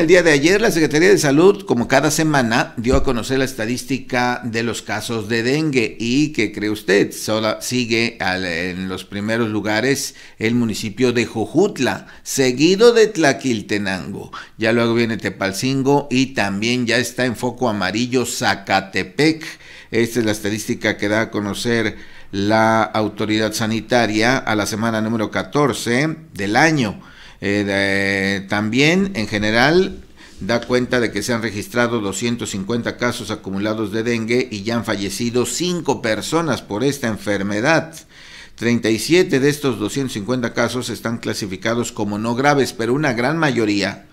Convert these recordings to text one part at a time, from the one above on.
el día de ayer la Secretaría de Salud, como cada semana, dio a conocer la estadística de los casos de dengue y que cree usted, sigue en los primeros lugares el municipio de Jojutla, seguido de Tlaquiltenango. Ya luego viene Tepalcingo y también ya está en foco amarillo Zacatepec. Esta es la estadística que da a conocer la autoridad sanitaria a la semana número 14 del año. Eh, también, en general, da cuenta de que se han registrado 250 casos acumulados de dengue y ya han fallecido 5 personas por esta enfermedad. 37 de estos 250 casos están clasificados como no graves, pero una gran mayoría,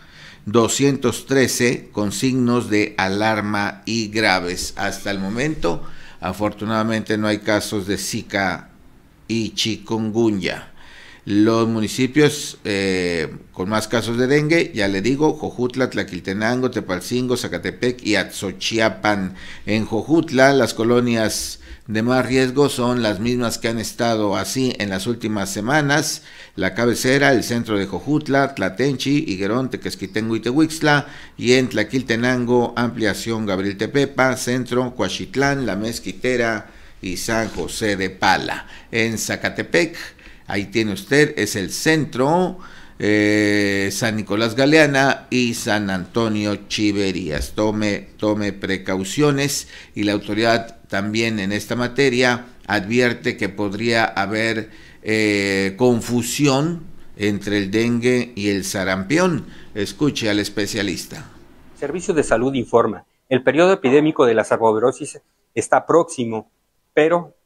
213, con signos de alarma y graves. Hasta el momento, afortunadamente no hay casos de Zika y chikungunya. Los municipios eh, con más casos de dengue, ya le digo, Jojutla, Tlaquiltenango, Tepalcingo, Zacatepec y Azochiapan En Jojutla, las colonias de más riesgo son las mismas que han estado así en las últimas semanas. La cabecera, el centro de Jojutla, Tlatenchi, Higuerón, Tequesquitengo y Tehuixla. Y en Tlaquiltenango, ampliación Gabriel Tepepa, centro, Coachitlán, La Mezquitera y San José de Pala. En Zacatepec, Ahí tiene usted, es el centro. Eh, San Nicolás Galeana y San Antonio Chiverías. Tome, tome precauciones y la autoridad también en esta materia advierte que podría haber eh, confusión entre el dengue y el sarampión. Escuche al especialista. Servicio de Salud informa, el periodo epidémico de la sarcobrosis está próximo, pero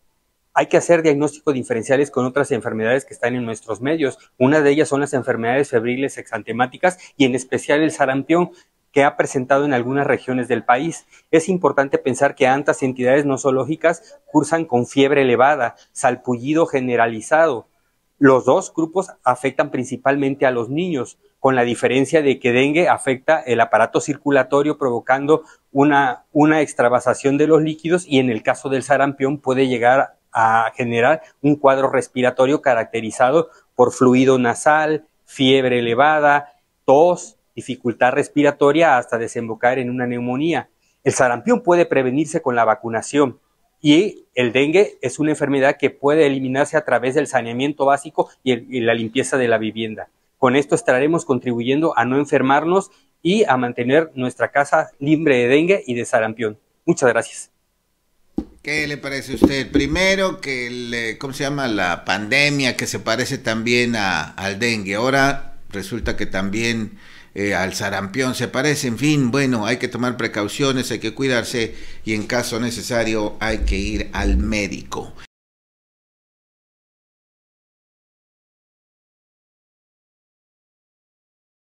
hay que hacer diagnósticos diferenciales con otras enfermedades que están en nuestros medios. Una de ellas son las enfermedades febriles exantemáticas y en especial el sarampión que ha presentado en algunas regiones del país. Es importante pensar que antas entidades nosológicas cursan con fiebre elevada, salpullido generalizado. Los dos grupos afectan principalmente a los niños, con la diferencia de que dengue afecta el aparato circulatorio provocando una, una extravasación de los líquidos y en el caso del sarampión puede llegar a a generar un cuadro respiratorio caracterizado por fluido nasal, fiebre elevada, tos, dificultad respiratoria hasta desembocar en una neumonía. El sarampión puede prevenirse con la vacunación y el dengue es una enfermedad que puede eliminarse a través del saneamiento básico y, la limpieza de la vivienda. Con esto estaremos contribuyendo a no enfermarnos y a mantener nuestra casa libre de dengue y de sarampión. Muchas gracias. ¿Qué le parece a usted? Primero que, el, ¿cómo se llama? La pandemia que se parece también a, al dengue. Ahora resulta que también eh, al sarampión se parece. En fin, bueno, hay que tomar precauciones, hay que cuidarse y en caso necesario hay que ir al médico.